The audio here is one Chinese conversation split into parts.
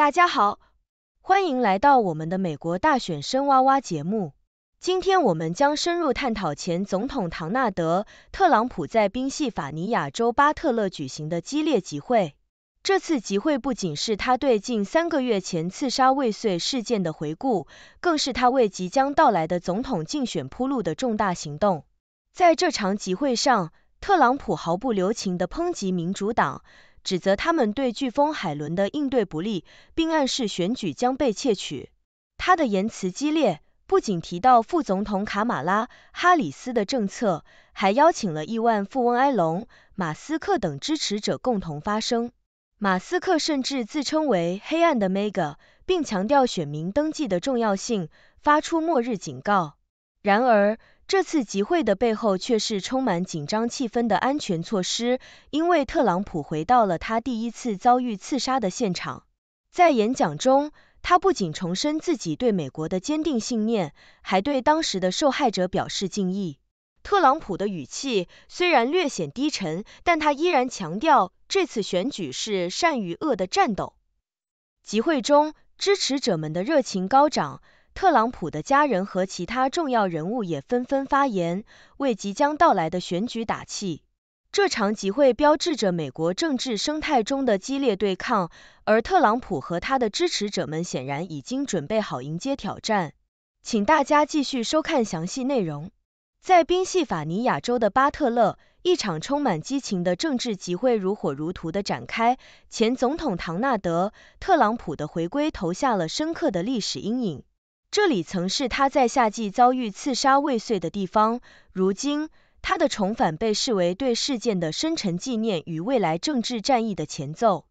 大家好，欢迎来到我们的美国大选深挖挖节目。今天我们将深入探讨前总统唐纳德·特朗普在宾夕法尼亚州巴特勒举行的激烈集会。这次集会不仅是他对近三个月前刺杀未遂事件的回顾，更是他为即将到来的总统竞选铺路的重大行动。在这场集会上，特朗普毫不留情地抨击民主党。指责他们对飓风海伦的应对不利，并暗示选举将被窃取。他的言辞激烈，不仅提到副总统卡马拉·哈里斯的政策，还邀请了亿万富翁埃隆·马斯克等支持者共同发声。马斯克甚至自称为“黑暗的 mega”，并强调选民登记的重要性，发出末日警告。然而，这次集会的背后却是充满紧张气氛的安全措施，因为特朗普回到了他第一次遭遇刺杀的现场。在演讲中，他不仅重申自己对美国的坚定信念，还对当时的受害者表示敬意。特朗普的语气虽然略显低沉，但他依然强调这次选举是善与恶的战斗。集会中，支持者们的热情高涨。特朗普的家人和其他重要人物也纷纷发言，为即将到来的选举打气。这场集会标志着美国政治生态中的激烈对抗，而特朗普和他的支持者们显然已经准备好迎接挑战。请大家继续收看详细内容。在宾夕法尼亚州的巴特勒，一场充满激情的政治集会如火如荼地展开，前总统唐纳德·特朗普的回归投下了深刻的历史阴影。这里曾是他在夏季遭遇刺杀未遂的地方，如今他的重返被视为对事件的深沉纪念与未来政治战役的前奏。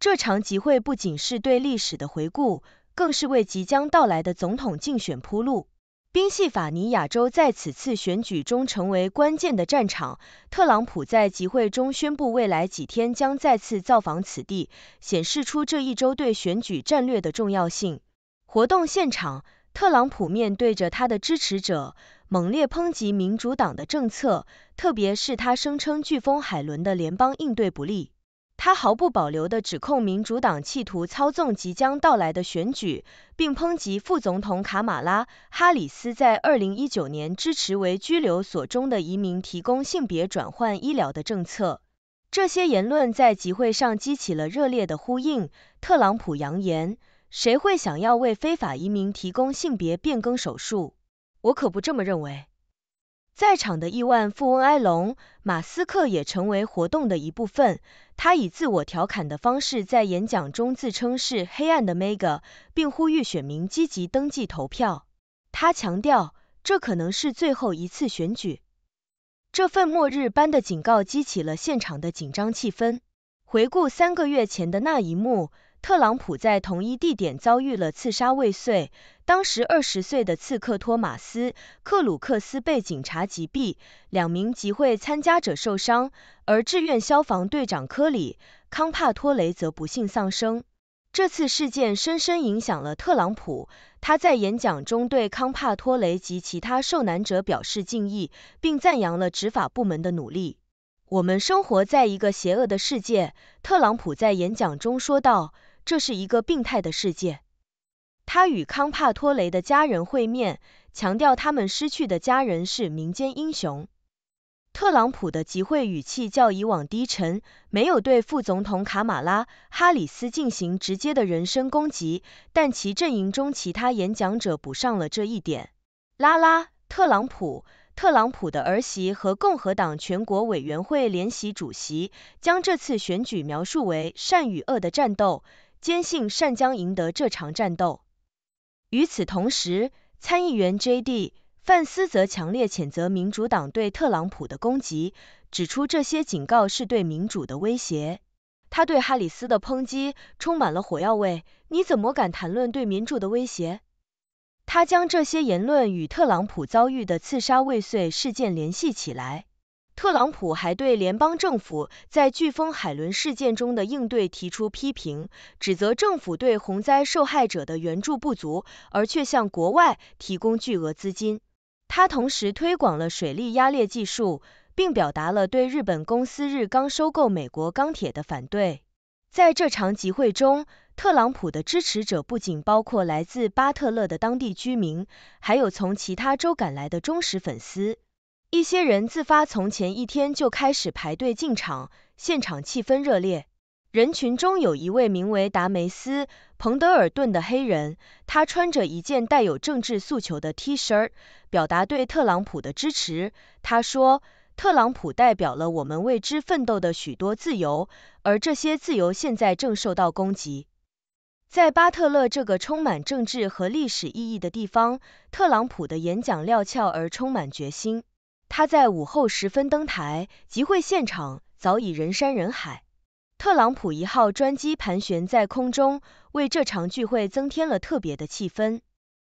这场集会不仅是对历史的回顾，更是为即将到来的总统竞选铺路。宾夕法尼亚州在此次选举中成为关键的战场，特朗普在集会中宣布未来几天将再次造访此地，显示出这一周对选举战略的重要性。活动现场。特朗普面对着他的支持者，猛烈抨击民主党的政策，特别是他声称飓风海伦的联邦应对不利。他毫不保留地指控民主党企图操纵即将到来的选举，并抨击副总统卡马拉·哈里斯在2019年支持为拘留所中的移民提供性别转换医疗的政策。这些言论在集会上激起了热烈的呼应。特朗普扬言。谁会想要为非法移民提供性别变更手术？我可不这么认为。在场的亿万富翁埃隆·马斯克也成为活动的一部分。他以自我调侃的方式在演讲中自称是“黑暗的 Mega”，并呼吁选民积极登记投票。他强调，这可能是最后一次选举。这份末日般的警告激起了现场的紧张气氛。回顾三个月前的那一幕。特朗普在同一地点遭遇了刺杀未遂，当时二十岁的刺客托马斯·克鲁克斯被警察击毙，两名集会参加者受伤，而志愿消防队长科里·康帕托雷则不幸丧生。这次事件深深影响了特朗普，他在演讲中对康帕托雷及其他受难者表示敬意，并赞扬了执法部门的努力。我们生活在一个邪恶的世界，特朗普在演讲中说道。这是一个病态的世界。他与康帕托雷的家人会面，强调他们失去的家人是民间英雄。特朗普的集会语气较以往低沉，没有对副总统卡马拉·哈里斯进行直接的人身攻击，但其阵营中其他演讲者补上了这一点。拉拉·特朗普、特朗普的儿媳和共和党全国委员会联席主席将这次选举描述为善与恶的战斗。坚信善将赢得这场战斗。与此同时，参议员 J.D. 范斯则强烈谴责民主党对特朗普的攻击，指出这些警告是对民主的威胁。他对哈里斯的抨击充满了火药味。你怎么敢谈论对民主的威胁？他将这些言论与特朗普遭遇的刺杀未遂事件联系起来。特朗普还对联邦政府在飓风海伦事件中的应对提出批评，指责政府对洪灾受害者的援助不足，而却向国外提供巨额资金。他同时推广了水力压裂技术，并表达了对日本公司日钢收购美国钢铁的反对。在这场集会中，特朗普的支持者不仅包括来自巴特勒的当地居民，还有从其他州赶来的忠实粉丝。一些人自发从前一天就开始排队进场，现场气氛热烈。人群中有一位名为达梅斯·彭德尔顿的黑人，他穿着一件带有政治诉求的 T 恤，表达对特朗普的支持。他说：“特朗普代表了我们为之奋斗的许多自由，而这些自由现在正受到攻击。”在巴特勒这个充满政治和历史意义的地方，特朗普的演讲料峭而充满决心。他在午后时分登台，集会现场早已人山人海。特朗普一号专机盘旋在空中，为这场聚会增添了特别的气氛。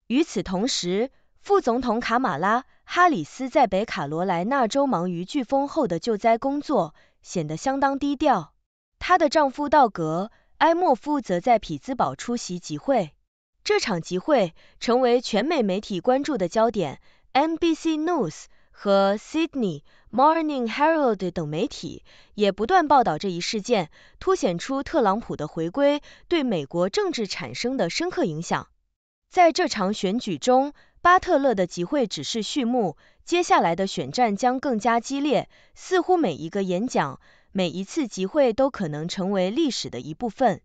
与此同时，副总统卡马拉·哈里斯在北卡罗来纳州忙于飓风后的救灾工作，显得相当低调。她的丈夫道格·埃莫夫则在匹兹堡出席集会。这场集会成为全美媒体关注的焦点。NBC News。和 Sydney Morning Herald 等媒体也不断报道这一事件，凸显出特朗普的回归对美国政治产生的深刻影响。在这场选举中，巴特勒的集会只是序幕，接下来的选战将更加激烈。似乎每一个演讲、每一次集会都可能成为历史的一部分。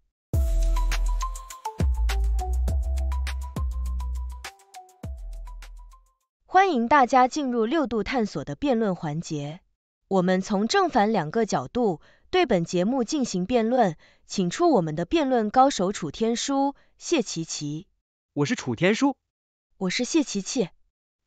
欢迎大家进入六度探索的辩论环节。我们从正反两个角度对本节目进行辩论，请出我们的辩论高手楚天舒、谢琪琪。我是楚天舒，我是谢琪琪。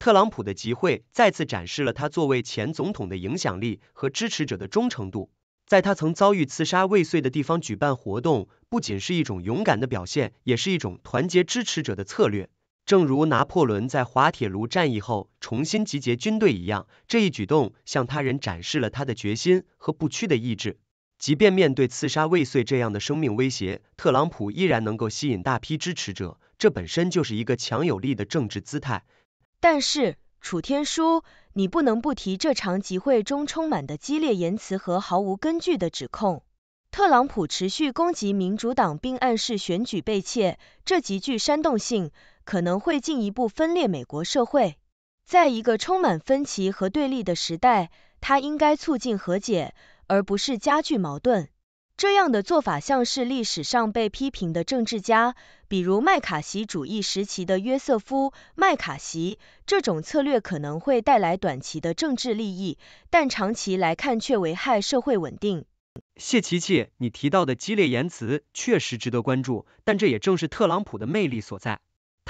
特朗普的集会再次展示了他作为前总统的影响力和支持者的忠诚度。在他曾遭遇刺杀未遂的地方举办活动，不仅是一种勇敢的表现，也是一种团结支持者的策略。正如拿破仑在滑铁卢战役后重新集结军队一样，这一举动向他人展示了他的决心和不屈的意志。即便面对刺杀未遂这样的生命威胁，特朗普依然能够吸引大批支持者，这本身就是一个强有力的政治姿态。但是，楚天舒，你不能不提这场集会中充满的激烈言辞和毫无根据的指控。特朗普持续攻击民主党，并暗示选举被窃，这极具煽动性。可能会进一步分裂美国社会。在一个充满分歧和对立的时代，它应该促进和解，而不是加剧矛盾。这样的做法像是历史上被批评的政治家，比如麦卡锡主义时期的约瑟夫·麦卡锡。这种策略可能会带来短期的政治利益，但长期来看却危害社会稳定。谢奇奇，你提到的激烈言辞确实值得关注，但这也正是特朗普的魅力所在。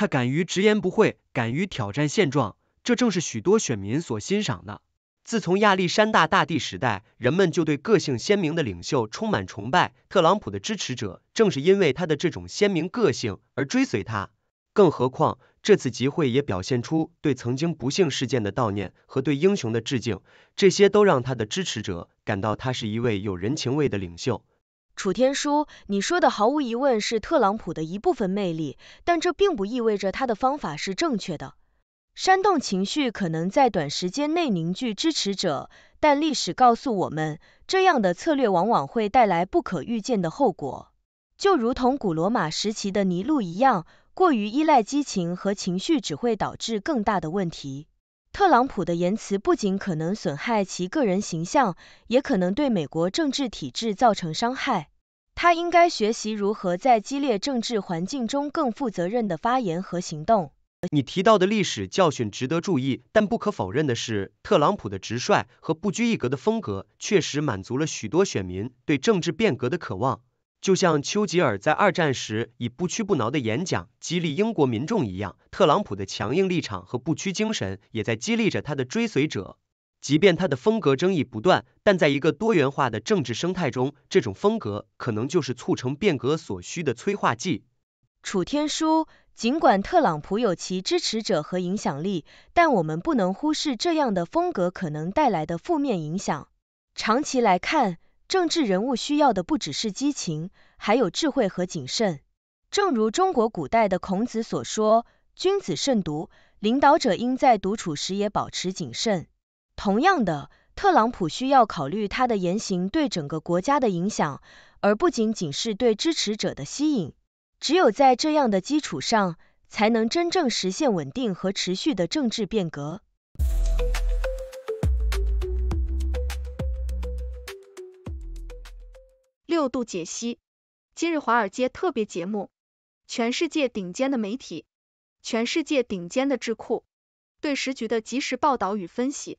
他敢于直言不讳，敢于挑战现状，这正是许多选民所欣赏的。自从亚历山大大帝时代，人们就对个性鲜明的领袖充满崇拜。特朗普的支持者正是因为他的这种鲜明个性而追随他。更何况，这次集会也表现出对曾经不幸事件的悼念和对英雄的致敬，这些都让他的支持者感到他是一位有人情味的领袖。楚天舒，你说的毫无疑问是特朗普的一部分魅力，但这并不意味着他的方法是正确的。煽动情绪可能在短时间内凝聚支持者，但历史告诉我们，这样的策略往往会带来不可预见的后果。就如同古罗马时期的尼禄一样，过于依赖激情和情绪只会导致更大的问题。特朗普的言辞不仅可能损害其个人形象，也可能对美国政治体制造成伤害。他应该学习如何在激烈政治环境中更负责任的发言和行动。你提到的历史教训值得注意，但不可否认的是，特朗普的直率和不拘一格的风格确实满足了许多选民对政治变革的渴望。就像丘吉尔在二战时以不屈不挠的演讲激励英国民众一样，特朗普的强硬立场和不屈精神也在激励着他的追随者。即便他的风格争议不断，但在一个多元化的政治生态中，这种风格可能就是促成变革所需的催化剂。楚天舒，尽管特朗普有其支持者和影响力，但我们不能忽视这样的风格可能带来的负面影响。长期来看，政治人物需要的不只是激情，还有智慧和谨慎。正如中国古代的孔子所说：“君子慎独”，领导者应在独处时也保持谨慎。同样的，特朗普需要考虑他的言行对整个国家的影响，而不仅仅是对支持者的吸引。只有在这样的基础上，才能真正实现稳定和持续的政治变革。六度解析，今日华尔街特别节目，全世界顶尖的媒体，全世界顶尖的智库对时局的及时报道与分析。